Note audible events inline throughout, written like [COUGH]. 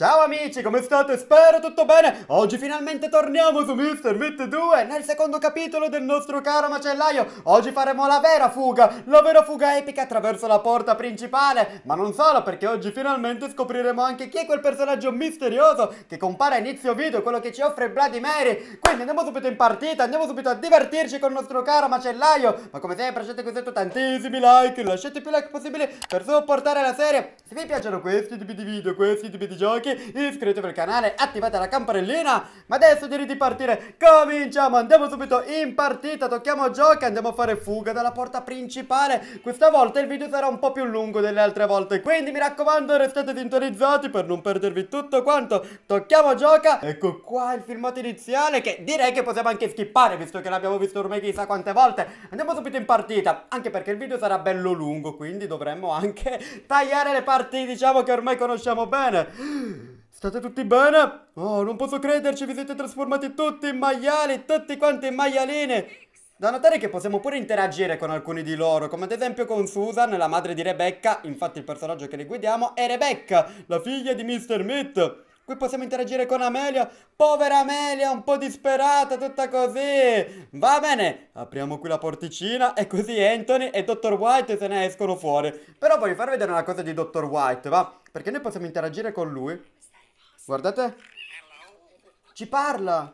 Ciao amici, come state? Spero tutto bene! Oggi finalmente torniamo su Mr. Meat 2 nel secondo capitolo del nostro caro macellaio. Oggi faremo la vera fuga, la vera fuga epica attraverso la porta principale. Ma non solo, perché oggi finalmente scopriremo anche chi è quel personaggio misterioso che compare a inizio video, quello che ci offre Bloody Mary. Quindi andiamo subito in partita, andiamo subito a divertirci con il nostro caro macellaio. Ma come sempre lasciate qui sotto tantissimi like, lasciate più like possibile per supportare la serie. Se vi piacciono questi tipi di video, questi tipi di giochi, like, iscrivetevi al canale, attivate la campanellina. Ma adesso direi di partire. Cominciamo, andiamo subito in partita, tocchiamo gioca, andiamo a fare fuga dalla porta principale. Questa volta il video sarà un po' più lungo delle altre volte, quindi mi raccomando restate sintonizzati per non perdervi tutto quanto. Tocchiamo gioca. Ecco qua il filmato iniziale che direi che possiamo anche skippare visto che l'abbiamo visto ormai chissà quante volte. Andiamo subito in partita, anche perché il video sarà bello lungo, quindi dovremmo anche [LAUGHS] tagliare le parti diciamo che ormai conosciamo bene. State tutti bene? Oh, non posso crederci, vi siete trasformati tutti in maiali, tutti quanti in maialine. Da notare che possiamo pure interagire con alcuni di loro, come ad esempio con Susan, la madre di Rebecca, infatti il personaggio che le guidiamo è Rebecca, la figlia di Mr. Meat. Qui possiamo interagire con Amelia, povera Amelia, un po' disperata, tutta così. Va bene, apriamo qui la porticina e così Anthony e Dr. White se ne escono fuori. Però voglio far vedere una cosa di Dr. White, va? Perché noi possiamo interagire con lui Guardate. Ci parla.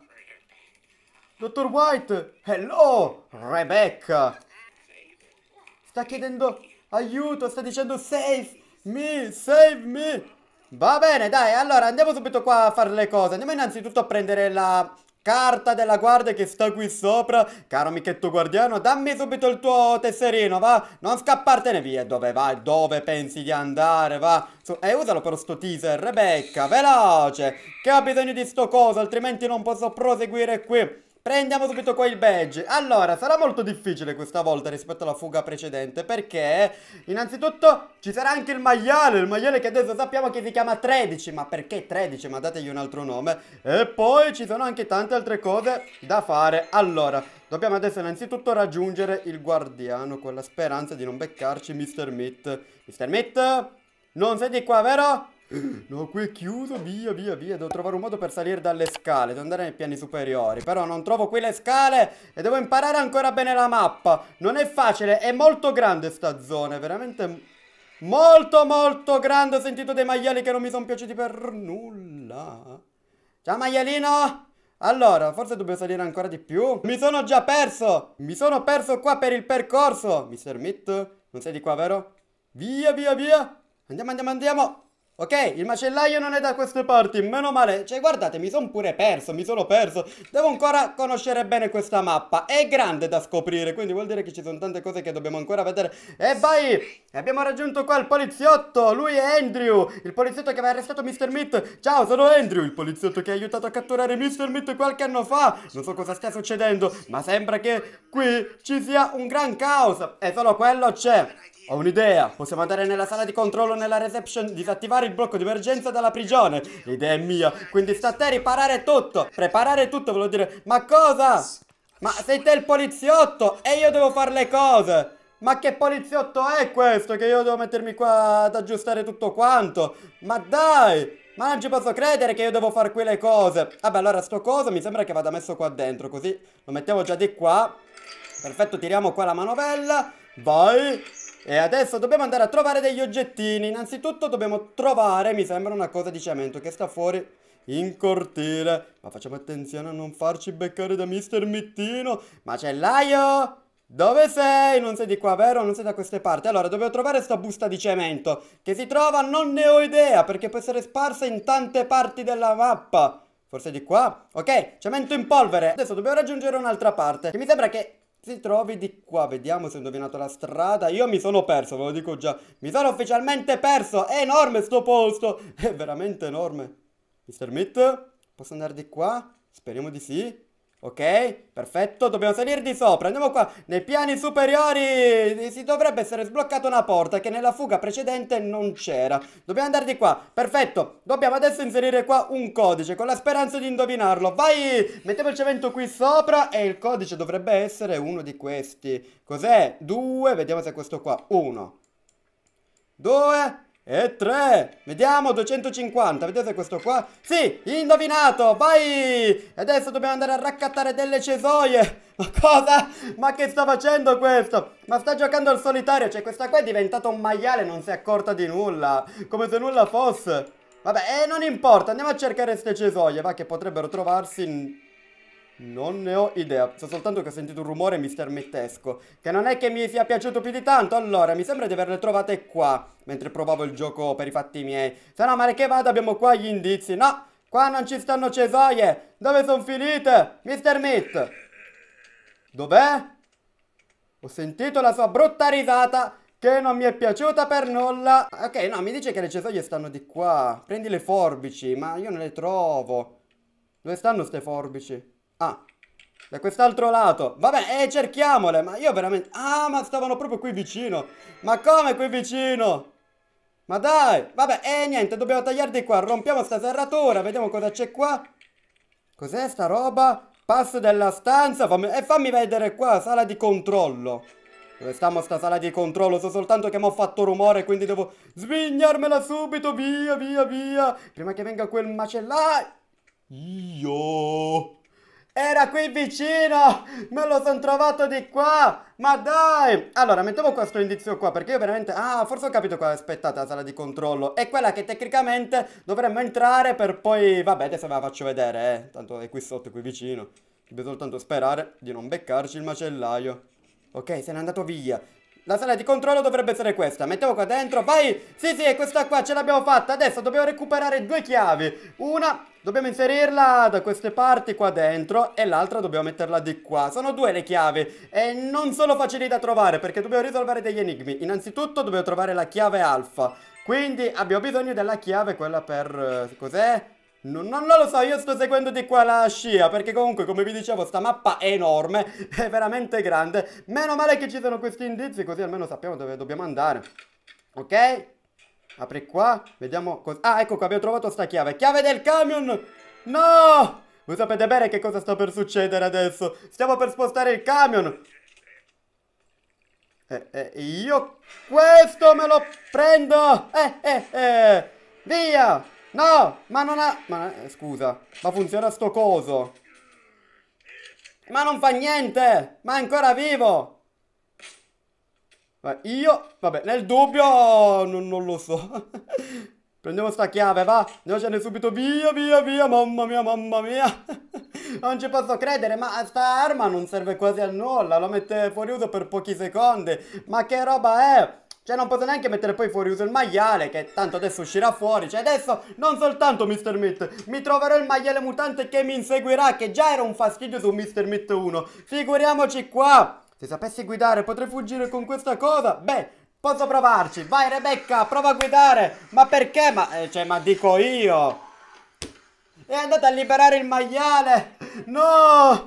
Dottor White. Hello, Rebecca. Sta chiedendo aiuto, sta dicendo save me, save me. Va bene, dai, allora andiamo subito qua a fare le cose. Andiamo innanzitutto a prendere la Carta della guardia che sta qui sopra. Caro amichetto guardiano, dammi subito il tuo tesserino, va. Non scappartene via. Dove vai? Dove pensi di andare, va? Su e usalo per sto teaser, Rebecca. Veloce. Che ho bisogno di sto coso, altrimenti non posso proseguire qui. Prendiamo subito qua il badge. Allora, sarà molto difficile questa volta rispetto alla fuga precedente perché innanzitutto ci sarà anche il maiale, il maiale che adesso sappiamo che si chiama 13, ma perché 13? Ma dategli un altro nome. E poi ci sono anche tante altre cose da fare. Allora, dobbiamo adesso innanzitutto raggiungere il guardiano con la speranza di non beccarci Mr. Meat. Mr. Meat, non sei di qua, vero? [CLEARS THROAT] No, qui è chiuso, via, via, via. Devo trovare un modo per salire dalle scale, devo andare nei piani superiori. Però non trovo qui le scale e devo imparare ancora bene la mappa. Non è facile, è molto grande sta zona, è veramente... Molto, molto grande. Ho sentito dei maiali che non mi sono piaciuti per nulla. Ciao maialino! Allora, forse dobbiamo salire ancora di più. Mi sono già perso! Mi sono perso qua per il percorso! Mister Meat, non sei di qua, vero? Via, via, via! Andiamo, andiamo, andiamo! Ok, il macellaio non è da queste parti, meno male. Cioè, guardate, mi sono pure perso, mi sono perso. Devo ancora conoscere bene questa mappa. È grande da scoprire, quindi vuol dire che ci sono tante cose che dobbiamo ancora vedere. E vai! Abbiamo raggiunto qua il poliziotto. Lui è Andrew, il poliziotto che aveva arrestato Mr. Meat. Ciao, sono Andrew, il poliziotto che ha aiutato a catturare Mr. Meat qualche anno fa. Non so cosa stia succedendo, ma sembra che qui ci sia un gran caos. E solo quello c'è. Ho un'idea, possiamo andare nella sala di controllo nella reception, disattivare il blocco di emergenza dalla prigione. L'idea è mia, quindi sta a te riparare tutto. Preparare tutto, volevo dire. Ma cosa? Ma sei te il poliziotto e io devo fare le cose. Ma che poliziotto è questo che io devo mettermi qua ad aggiustare tutto quanto? Ma dai! Ma non ci posso credere che io devo fare qui le cose. Vabbè, allora sto coso mi sembra che vada messo qua dentro, così lo mettiamo già di qua. Perfetto, tiriamo qua la manovella. Vai. E adesso dobbiamo andare a trovare degli oggettini. Innanzitutto dobbiamo trovare, mi sembra una cosa di cemento che sta fuori in cortile. Ma facciamo attenzione a non farci beccare da mister Mittino. Macellaio! Dove sei? Non sei di qua, vero? Non sei da queste parti. Allora, dobbiamo trovare sta busta di cemento. Che si trova, non ne ho idea, perché può essere sparsa in tante parti della mappa. Forse di qua? Ok, cemento in polvere. Adesso dobbiamo raggiungere un'altra parte. Che mi sembra che si trovi di qua. Vediamo se ho indovinato la strada. Io mi sono perso, ve lo dico già. Mi sono ufficialmente perso. È enorme sto posto. È veramente enorme. Mr. Meat, posso andare di qua? Speriamo di sì. Ok? Perfetto, dobbiamo salire di sopra. Andiamo qua, nei piani superiori eh, si dovrebbe essere sbloccata una porta che nella fuga precedente non c'era. Dobbiamo andare di qua, perfetto. Dobbiamo adesso inserire qua un codice con la speranza di indovinarlo. Vai, mettiamo il cemento qui sopra e il codice dovrebbe essere uno di questi. Cos'è? Due, vediamo se è questo qua. Uno. Due. E tre, Vediamo 250 Vedete questo qua? Sì, indovinato Vai E Adesso dobbiamo andare a raccattare delle cesoie Ma cosa? Ma che sta facendo questo? Ma sta giocando al solitario Cioè questa qua è diventata un maiale Non si è accorta di nulla Come se nulla fosse Vabbè, eh, non importa Andiamo a cercare queste cesoie Va che potrebbero trovarsi in non ne ho idea, so soltanto che ho sentito un rumore mister mistermitesco, che non è che mi sia piaciuto più di tanto, allora, mi sembra di averle trovate qua, mentre provavo il gioco per i fatti miei. Se no, male che vada, abbiamo qua gli indizi, no, qua non ci stanno cesoie, dove sono finite? Mister Mitt Dov'è? Ho sentito la sua brutta risata, che non mi è piaciuta per nulla. Ok, no, mi dice che le cesoie stanno di qua, prendi le forbici, ma io non le trovo. Dove stanno ste forbici? Ah, da quest'altro lato. Vabbè, eh, cerchiamole, ma io veramente... Ah, ma stavano proprio qui vicino. Ma come qui vicino? Ma dai, vabbè, eh, niente, dobbiamo tagliare di qua. Rompiamo sta serratura, vediamo cosa c'è qua. Cos'è sta roba? Passo della stanza, fammi... E eh, fammi vedere qua, sala di controllo. Dove stiamo sta sala di controllo? So soltanto che mi ho fatto rumore, quindi devo svignarmela subito, via, via, via. Prima che venga quel macellaio. Io... Era qui vicino! Me lo sono trovato di qua! Ma dai! Allora, mettiamo questo indizio qua perché io veramente... Ah, forse ho capito qua, aspettate, la sala di controllo. È quella che tecnicamente dovremmo entrare per poi... Vabbè, adesso ve la faccio vedere, eh. Tanto è qui sotto, qui vicino. Bisogna soltanto sperare di non beccarci il macellaio. Ok, se n'è andato via. La sala di controllo dovrebbe essere questa. Mettiamo qua dentro. Vai! Sì, sì, questa qua ce l'abbiamo fatta. Adesso dobbiamo recuperare due chiavi. Una dobbiamo inserirla da queste parti qua dentro e l'altra dobbiamo metterla di qua. Sono due le chiavi e non sono facili da trovare perché dobbiamo risolvere degli enigmi. Innanzitutto dobbiamo trovare la chiave alfa. Quindi abbiamo bisogno della chiave, quella per... Eh, cos'è? Non, non, non, lo so, io sto seguendo di qua la scia, perché comunque, come vi dicevo, sta mappa è enorme, [LAUGHS] è veramente grande. Meno male che ci sono questi indizi, così almeno sappiamo dove dobbiamo andare. Ok? Apri qua, vediamo cosa... Ah, ecco qua, abbiamo trovato sta chiave. Chiave del camion! No! Voi sapete bene che cosa sta per succedere adesso. Stiamo per spostare il camion. Eh, eh, io questo me lo prendo! Eh, eh, eh! Via! No, ma non ha... Ma, eh, scusa, ma funziona sto coso. Ma non fa niente, ma è ancora vivo. Ma io, vabbè, nel dubbio non, non lo so. [LAUGHS] Prendiamo sta chiave, va. Andiamocene subito via, via, via. Mamma mia, mamma mia. [LAUGHS] Non ci posso credere, ma sta arma non serve quasi a nulla. La mette fuori uso per pochi secondi. Ma che roba è? Cioè non posso neanche mettere poi fuori uso il maiale che tanto adesso uscirà fuori Cioè adesso non soltanto Mr. Meat Mi troverò il maiale mutante che mi inseguirà Che già era un fastidio su Mr. Meat 1 Figuriamoci qua Se sapessi guidare potrei fuggire con questa cosa Beh posso provarci Vai Rebecca prova a guidare Ma perché? Ma, eh, cioè, ma dico io È andata a liberare il maiale No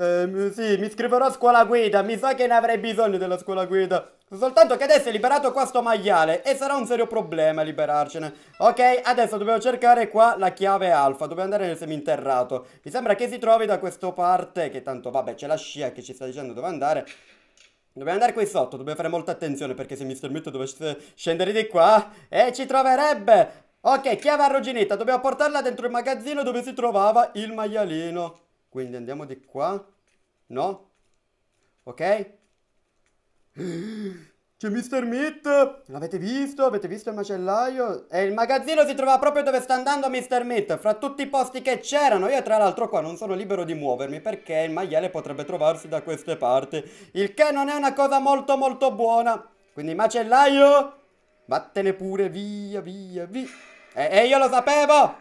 eh, sì, mi iscriverò a scuola guida, mi sa che ne avrei bisogno della scuola guida. Soltanto che adesso è liberato qua sto maiale e sarà un serio problema liberarcene. Ok, adesso dobbiamo cercare qua la chiave alfa, dobbiamo andare nel seminterrato. Mi sembra che si trovi da questa parte, che tanto vabbè c'è la scia che ci sta dicendo dove andare. Dobbiamo andare qui sotto, dobbiamo fare molta attenzione perché se Mr. Mute dovesse scendere di qua, e eh, ci troverebbe! Ok, chiave arrugginita, dobbiamo portarla dentro il magazzino dove si trovava il maialino. Quindi andiamo di qua. No? Ok? C'è Mr. Meat! L'avete visto? Avete visto il macellaio? E il magazzino si trova proprio dove sta andando Mr. Meat, fra tutti i posti che c'erano. Io tra l'altro qua non sono libero di muovermi perché il maiale potrebbe trovarsi da queste parti. Il che non è una cosa molto molto buona. Quindi macellaio, vattene pure via via via. E, e io lo sapevo!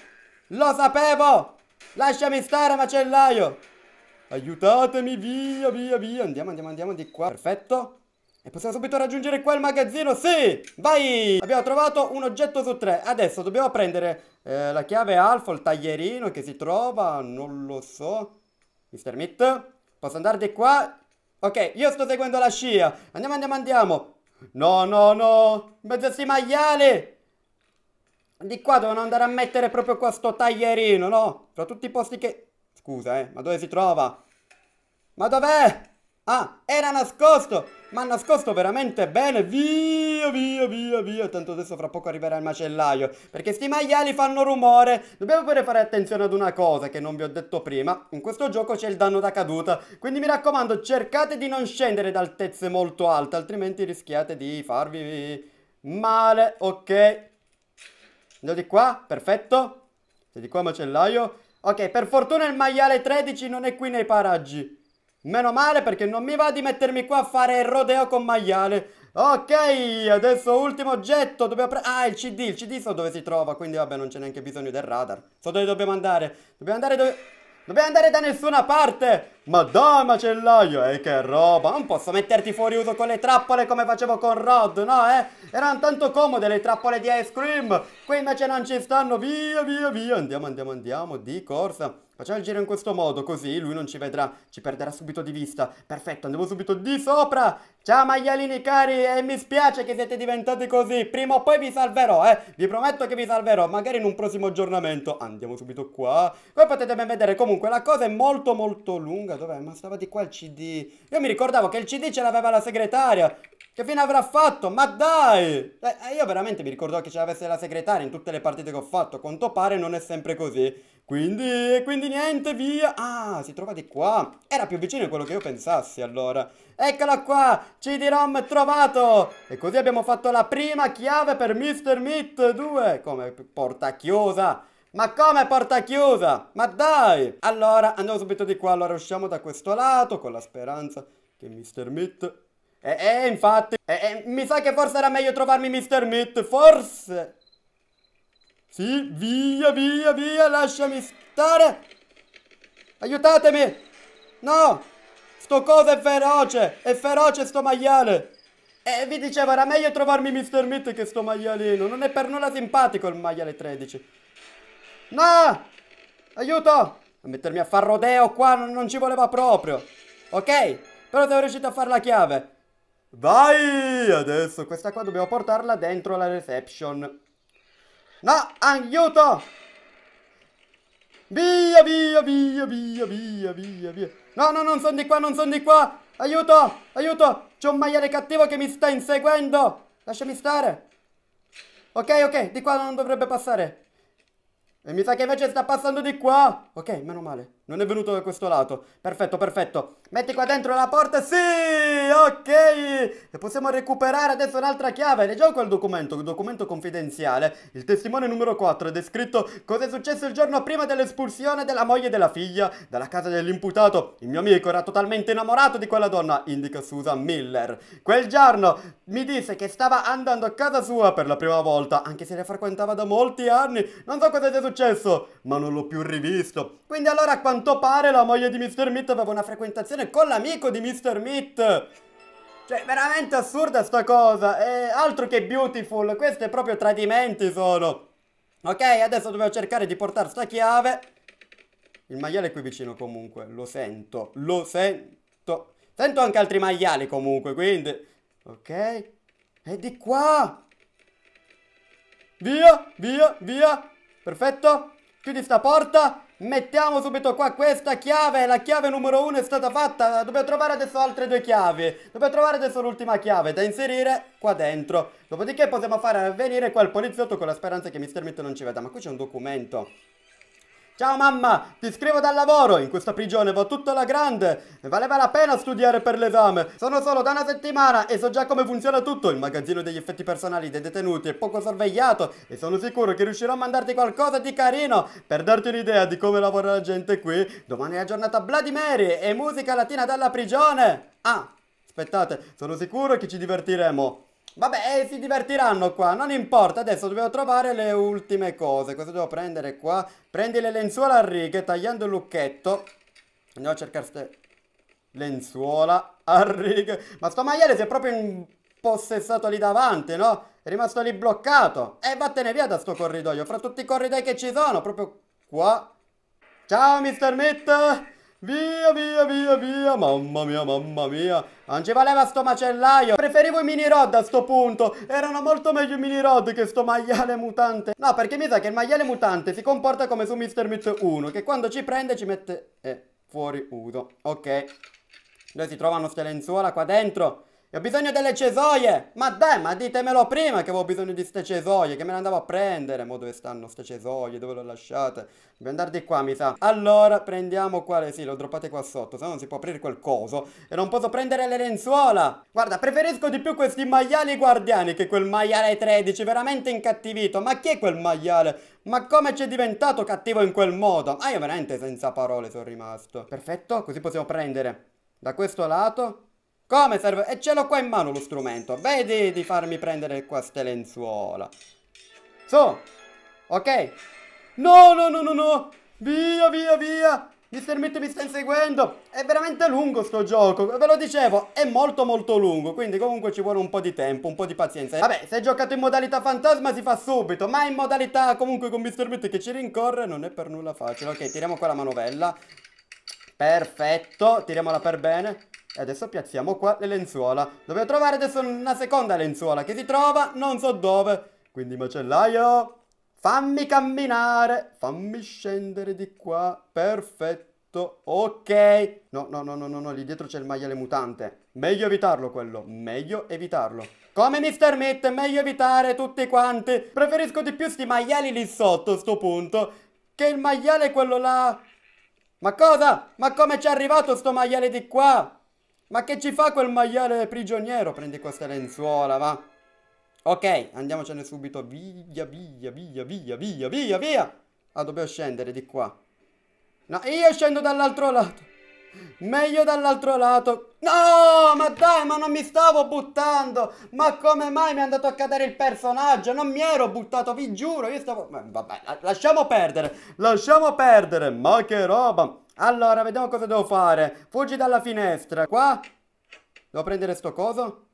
Lo sapevo! Lasciami stare, macellaio! Aiutatemi, via, via, via. Andiamo, andiamo, andiamo di qua. Perfetto. E possiamo subito raggiungere quel magazzino, sì! Vai! Abbiamo trovato un oggetto su tre. Adesso dobbiamo prendere eh, la chiave alfa, il taglierino che si trova, non lo so. Mr. Meat, posso andare di qua? Ok, io sto seguendo la scia. Andiamo, andiamo, andiamo. No, no, no! In mezzo sti maiali! Di qua devono andare a mettere proprio questo taglierino, no? Tra tutti i posti che... Scusa, eh, ma dove si trova? Ma dov'è? Ah, era nascosto! Ma nascosto veramente bene! Via, via, via, via! Tanto adesso fra poco arriverà il macellaio. Perché sti maiali fanno rumore! Dobbiamo pure fare attenzione ad una cosa che non vi ho detto prima. In questo gioco c'è il danno da caduta. Quindi mi raccomando, cercate di non scendere da altezze molto alte, altrimenti rischiate di farvi male, ok? Andiamo di qua, perfetto. Andiamo di qua macellaio. Ok, per fortuna il maiale 13 non è qui nei paraggi. Meno male perché non mi va di mettermi qua a fare il rodeo con maiale. Ok, adesso ultimo oggetto. Dobbiamo prendere... Ah, il CD. Il CD so dove si trova, quindi vabbè non c'è neanche bisogno del radar. So dove dobbiamo andare. Dobbiamo andare dove... Dobbiamo andare da nessuna parte! Ma dai macellaio, e eh, che roba! Non posso metterti fuori uso con le trappole come facevo con Rod, no eh? Erano tanto comode le trappole di ice cream! Qui invece non ci stanno, via via via! Andiamo, andiamo, andiamo, di corsa! Facciamo il giro in questo modo, così lui non ci vedrà, ci perderà subito di vista. Perfetto, andiamo subito di sopra! Ciao maialini cari, e mi spiace che siete diventati così, prima o poi vi salverò, eh! Vi prometto che vi salverò, magari in un prossimo aggiornamento. Andiamo subito qua. Come potete ben vedere, comunque la cosa è molto molto lunga. Dov'è? Ma stava di qua il CD. Io mi ricordavo che il CD ce l'aveva la segretaria. Che fine avrà fatto? Ma dai! Eh, eh io veramente mi ricordavo che ce l'avesse la segretaria in tutte le partite che ho fatto. Quanto pare non è sempre così. Quindi, quindi niente, via. Ah, si trova di qua. Era più vicino a quello che io pensassi, allora. Eccola qua, CD-ROM trovato. E così abbiamo fatto la prima chiave per Mr. Meat 2. Come porta chiusa. Ma come porta chiusa? Ma dai! Allora, andiamo subito di qua. Allora, usciamo da questo lato con la speranza che Mr. Meat... E, eh, eh, infatti... Eh, eh, mi sa che forse era meglio trovarmi Mr. Meat, forse... Sì, via, via, via, lasciami stare! Aiutatemi! No! Sto coso è feroce! È feroce sto maiale! E vi dicevo, era meglio trovarmi Mr. Meat che sto maialino. Non è per nulla simpatico il maiale 13. No! Aiuto! A mettermi a far rodeo qua non, ci voleva proprio. Ok? Però siamo riusciti a fare la chiave. Vai! Adesso questa qua dobbiamo portarla dentro la reception. No, aiuto! Via, via, via, via, via, via, via. No, no, non sono di qua, non sono di qua. Aiuto, aiuto. C'è un maiale cattivo che mi sta inseguendo. Lasciami stare. Ok, ok, di qua non dovrebbe passare. E mi sa che invece sta passando di qua. Ok, meno male. Non è venuto da questo lato. Perfetto, perfetto. Metti qua dentro la porta. Sì, ok. E possiamo recuperare adesso un'altra chiave. Leggiamo quel documento, un documento confidenziale. Il testimone numero 4 è descritto cosa è successo il giorno prima dell'espulsione della moglie e della figlia dalla casa dell'imputato. Il mio amico era totalmente innamorato di quella donna, indica Susan Miller. Quel giorno mi disse che stava andando a casa sua per la prima volta, anche se la frequentava da molti anni. Non so cosa sia successo, ma non l'ho più rivisto. Quindi allora quando quanto pare la moglie di Mr. Meat aveva una frequentazione con l'amico di Mr. Meat. Cioè, veramente assurda sta cosa. E altro che beautiful, questi è proprio tradimenti sono. Ok, adesso dobbiamo cercare di portare sta chiave. Il maiale è qui vicino comunque, lo sento, lo sento. Sento anche altri maiali comunque, quindi... Ok, è di qua! Via, via, via! Perfetto! Chiudi sta porta! Mettiamo subito qua questa chiave, la chiave numero 1 è stata fatta, dobbiamo trovare adesso altre due chiavi, dobbiamo trovare adesso l'ultima chiave da inserire qua dentro, dopodiché possiamo fare venire qua il poliziotto con la speranza che Mr. Mitto non ci veda, ma qui c'è un documento, Ciao mamma, ti scrivo dal lavoro, in questa prigione va tutto alla grande. Valeva la pena studiare per l'esame. Sono solo da una settimana e so già come funziona tutto. Il magazzino degli effetti personali dei detenuti è poco sorvegliato e sono sicuro che riuscirò a mandarti qualcosa di carino. Per darti un'idea di come lavora la gente qui, domani è la giornata Bloody Mary e musica latina dalla prigione. Ah, aspettate, sono sicuro che ci divertiremo. Vabbè, eh, si divertiranno qua, non importa, adesso dobbiamo trovare le ultime cose. Cosa devo prendere qua? Prendi le lenzuola a righe, tagliando il lucchetto. Andiamo a cercare queste lenzuola a righe. Ma sto maiale si è proprio impossessato lì davanti, no? È rimasto lì bloccato. E eh, vattene via da sto corridoio, fra tutti i corridoi che ci sono, proprio qua. Ciao, Mr. Mitt! Via, via, via, via, mamma mia, mamma mia Non ci voleva sto macellaio Preferivo i mini rod a sto punto Erano molto meglio i mini rod che sto maiale mutante No, perché mi sa che il maiale mutante si comporta come su Mr. Meat 1 Che quando ci prende ci mette... Eh, fuori uso Ok Dove si trovano ste lenzuola qua dentro ho bisogno delle cesoie! Ma dai, ma ditemelo prima che avevo bisogno di ste cesoie, che me ne andavo a prendere. Mo dove stanno ste cesoie? Dove le ho lasciate? Devo andare di qua, mi sa. Allora, prendiamo quale, sì, lo droppate qua sotto, se no non si può aprire quel coso. E non posso prendere le lenzuola! Guarda, preferisco di più questi maiali guardiani che quel maiale 13, veramente incattivito. Ma chi è quel maiale? Ma come c'è diventato cattivo in quel modo? Ah, io veramente senza parole sono rimasto. Perfetto, così possiamo prendere da questo lato come serve? E ce l'ho qua in mano lo strumento. Vedi di farmi prendere queste lenzuola. Su. ok? No, no, no, no, no. Via, via, via. Mister Meat mi sta inseguendo. È veramente lungo sto gioco. Ve lo dicevo, è molto molto lungo. Quindi comunque ci vuole un po' di tempo, un po' di pazienza. Vabbè, se è giocato in modalità fantasma si fa subito. Ma in modalità comunque con Mister Meat che ci rincorre non è per nulla facile. Ok, tiriamo qua la manovella. Perfetto, tiriamola per bene. E adesso piazziamo qua le lenzuola. Dovevo trovare adesso una seconda lenzuola che si trova non so dove. Quindi macellaio, fammi camminare, fammi scendere di qua. Perfetto, ok. No, no, no, no, no, no, lì dietro c'è il maiale mutante. Meglio evitarlo quello, meglio evitarlo. Come Mr. Meat, meglio evitare tutti quanti. Preferisco di più sti maiali lì sotto a sto punto che il maiale quello là. Ma cosa? Ma come ci è arrivato sto maiale di qua? Ma che ci fa quel maiale prigioniero? Prendi questa lenzuola, va. Ok, andiamocene subito. Via, via, via, via, via, via, via. Ah, dobbiamo scendere di qua. No, io scendo dall'altro lato. Meglio dall'altro lato. No, ma dai, ma non mi stavo buttando. Ma come mai mi è andato a cadere il personaggio? Non mi ero buttato, vi giuro. Io stavo... Vabbè, lasciamo perdere. Lasciamo perdere. Ma che roba. Allora, vediamo cosa devo fare. Fuggi dalla finestra. Qua? Devo prendere sto coso?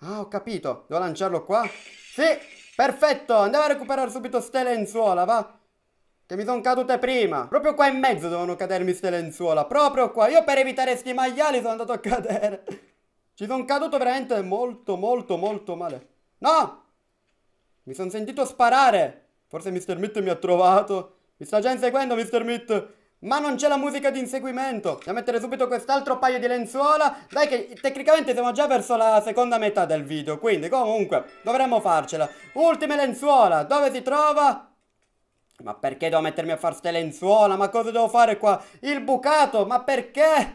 Ah, ho capito. Devo lanciarlo qua? Sì! Perfetto, andiamo a recuperare subito ste lenzuola, va? Che mi sono cadute prima. Proprio qua in mezzo devono cadermi ste lenzuola. Proprio qua. Io per evitare sti maiali sono andato a cadere. Ci sono caduto veramente molto, molto, molto male. No! Mi sono sentito sparare. Forse Mr. Meat mi ha trovato. Mi sta già inseguendo Mr. Meat. Ma non c'è la musica di inseguimento. Andiamo mettere subito quest'altro paio di lenzuola. Dai che tecnicamente siamo già verso la seconda metà del video. Quindi comunque dovremmo farcela. Ultime lenzuola. Dove si trova? Ma perché devo mettermi a fare ste lenzuola? Ma cosa devo fare qua? Il bucato? Ma perché?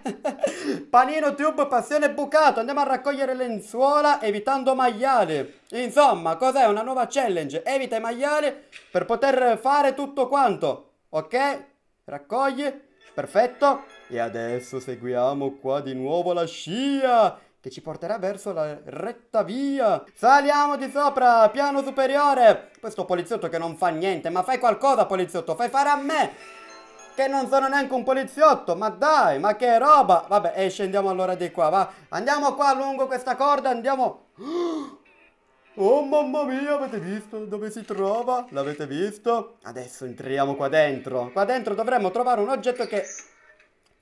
[LAUGHS] Panino tube passione bucato. Andiamo a raccogliere lenzuola evitando maiali. Insomma, cos'è una nuova challenge? Evita i maiali per poter fare tutto quanto. Ok? Raccogli. perfetto. E adesso seguiamo qua di nuovo la scia che ci porterà verso la retta via. Saliamo di sopra, piano superiore. Questo poliziotto che non fa niente, ma fai qualcosa poliziotto, fai fare a me. Che non sono neanche un poliziotto, ma dai, ma che roba. Vabbè, e eh, scendiamo allora di qua, va. Andiamo qua lungo questa corda, andiamo... [GASPS] Oh, Oh mamma mia, avete visto dove si trova? L'avete visto? Adesso entriamo qua dentro. Qua dentro dovremmo trovare un oggetto che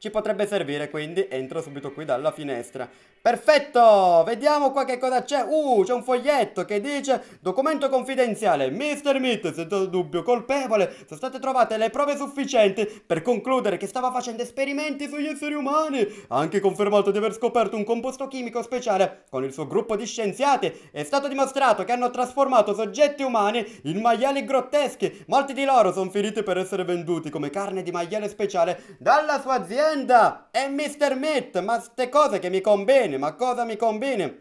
ci potrebbe servire quindi entro subito qui dalla finestra Perfetto, vediamo qua che cosa c'è Uh, c'è un foglietto che dice Documento confidenziale mister Meat, senza dubbio colpevole Sono state trovate le prove sufficienti Per concludere che stava facendo esperimenti sugli esseri umani Ha anche confermato di aver scoperto un composto chimico speciale Con il suo gruppo di scienziati È stato dimostrato che hanno trasformato soggetti umani in maiali grotteschi Molti di loro sono finiti per essere venduti come carne di maiale speciale Dalla sua azienda leggenda è Mr. Met, ma ste cose che mi conviene, ma cosa mi conviene?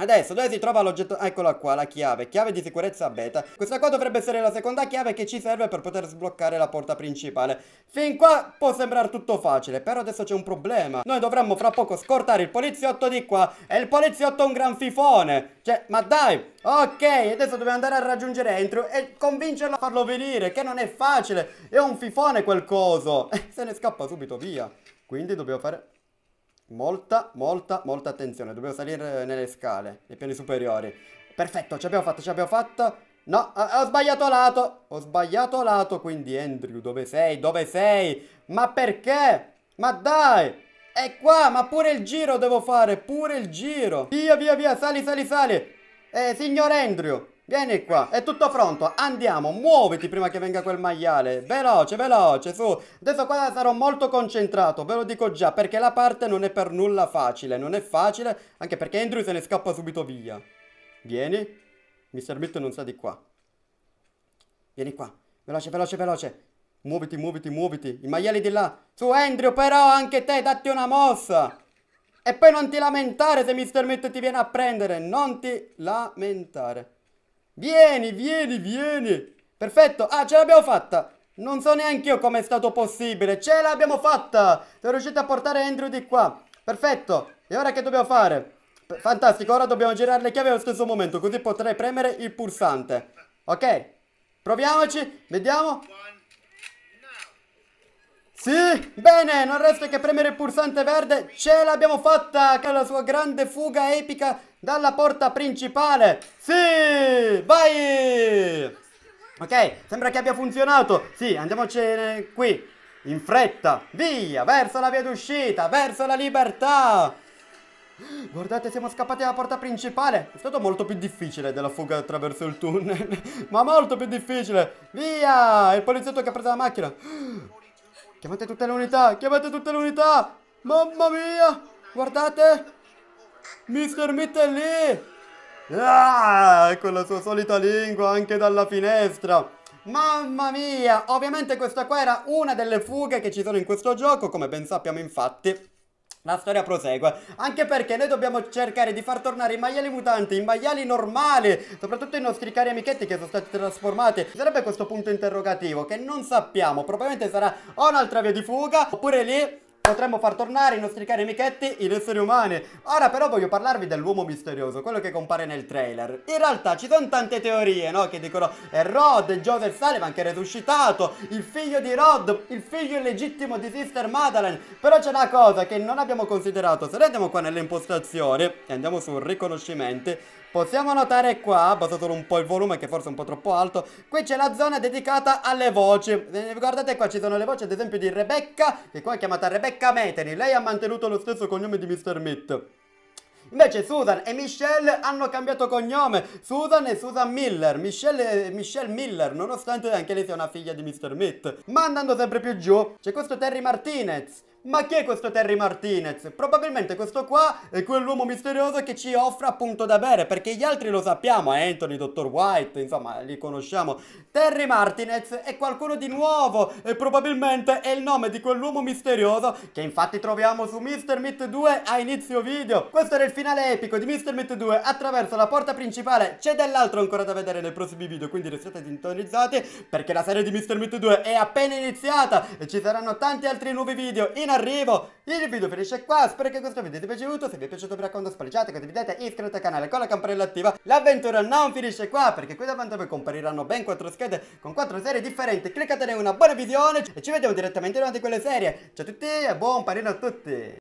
Adesso dove si trova l'oggetto? Eccola qua, la chiave, chiave di sicurezza beta. Questa qua dovrebbe essere la seconda chiave che ci serve per poter sbloccare la porta principale. Fin qua può sembrare tutto facile, però adesso c'è un problema. Noi dovremmo fra poco scortare il poliziotto di qua e il poliziotto è un gran fifone. Cioè, ma dai! Ok, adesso dobbiamo andare a raggiungere Andrew e convincerlo a farlo venire, che non è facile. È un fifone quel coso. E [LAUGHS] se ne scappa subito via. Quindi dobbiamo fare... Molta, molta, molta attenzione. Dobbiamo salire nelle scale, nei piani superiori. Perfetto, ci abbiamo fatto, ci abbiamo fatto. No, ho sbagliato lato. Ho sbagliato lato, quindi Andrew, dove sei? Dove sei? Ma perché? Ma dai! È qua, ma pure il giro devo fare, pure il giro. Via, via, via, sali, sali, sali. Eh, signor Andrew, Vieni qua, è tutto pronto, andiamo, muoviti prima che venga quel maiale. Veloce, veloce, su. Adesso qua sarò molto concentrato, ve lo dico già, perché la parte non è per nulla facile. Non è facile, anche perché Andrew se ne scappa subito via. Vieni. Mr. Milton non sta di qua. Vieni qua, veloce, veloce, veloce. Muoviti, muoviti, muoviti. I maiali di là. Su Andrew, però anche te, datti una mossa. E poi non ti lamentare se Mr. Mitt ti viene a prendere. Non ti lamentare. Vieni, vieni, vieni. Perfetto. Ah, ce l'abbiamo fatta. Non so neanche io come è stato possibile. Ce l'abbiamo fatta. Sono riuscito a portare Andrew di qua. Perfetto. E ora che dobbiamo fare? P fantastico, ora dobbiamo girare le chiavi allo stesso momento, così potrei premere il pulsante. Ok. Proviamoci. Vediamo. Sì, bene, non resta che premere il pulsante verde, ce l'abbiamo fatta con la sua grande fuga epica dalla porta principale. Sì, vai! Ok, sembra che abbia funzionato. Sì, andiamocene qui, in fretta, via, verso la via d'uscita, verso la libertà. Guardate, siamo scappati dalla porta principale. È stato molto più difficile della fuga attraverso il tunnel, [LAUGHS] ma molto più difficile. Via, il poliziotto che ha preso la macchina. Chiamate tutte le unità, chiamate tutte le unità Mamma mia! Guardate! Mister Mitt è lì! Ah, con la sua solita lingua anche dalla finestra! Mamma mia! Ovviamente questa qua era una delle fughe che ci sono in questo gioco, come ben sappiamo infatti. La storia prosegue, anche perché noi dobbiamo cercare di far tornare i maiali mutanti in maiali normali, soprattutto i nostri cari amichetti che sono stati trasformati. Ci sarebbe questo punto interrogativo che non sappiamo, probabilmente sarà o un'altra via di fuga, oppure lì potremmo far tornare i nostri cari amichetti in esseri umani. Ora però voglio parlarvi dell'uomo misterioso, quello che compare nel trailer. In realtà ci sono tante teorie, no? Che dicono è Rod, Joseph Sullivan che è resuscitato, il figlio di Rod, il figlio illegittimo di Sister Madeline. Però c'è una cosa che non abbiamo considerato, se noi andiamo qua nelle impostazioni e andiamo su riconoscimenti, Possiamo notare qua, basta solo un po' il volume che forse è un po' troppo alto, qui c'è la zona dedicata alle voci. Guardate eh, qua, ci sono le voci ad esempio di Rebecca, che qua è chiamata Rebecca Meteri. Lei ha mantenuto lo stesso cognome di Mr. Meat. Invece Susan e Michelle hanno cambiato cognome. Susan e Susan Miller. Michelle, e Michelle Miller, nonostante anche lei sia una figlia di Mr. Meat. Ma andando sempre più giù, c'è questo Terry Martinez ma chi è questo Terry Martinez? Probabilmente questo qua è quell'uomo misterioso che ci offre appunto da bere, perché gli altri lo sappiamo, eh, Anthony, Dr. White, insomma, li conosciamo. Terry Martinez è qualcuno di nuovo e probabilmente è il nome di quell'uomo misterioso che infatti troviamo su Mr. Meat 2 a inizio video. Questo era il finale epico di Mr. Meat 2 attraverso la porta principale. C'è dell'altro ancora da vedere nei prossimi video, quindi restate sintonizzati perché la serie di Mr. Meat 2 è appena iniziata e ci saranno tanti altri nuovi video in in arrivo. Il video finisce qua, spero che questo video vi sia piaciuto, se vi è piaciuto vi raccomando spalleggiate, condividete, iscrivetevi al canale con la campanella attiva. L'avventura non finisce qua perché qui davanti a voi compariranno ben 4 schede con 4 serie differenti, cliccate una buona visione e ci vediamo direttamente durante quelle serie. Ciao a tutti e buon parino a tutti!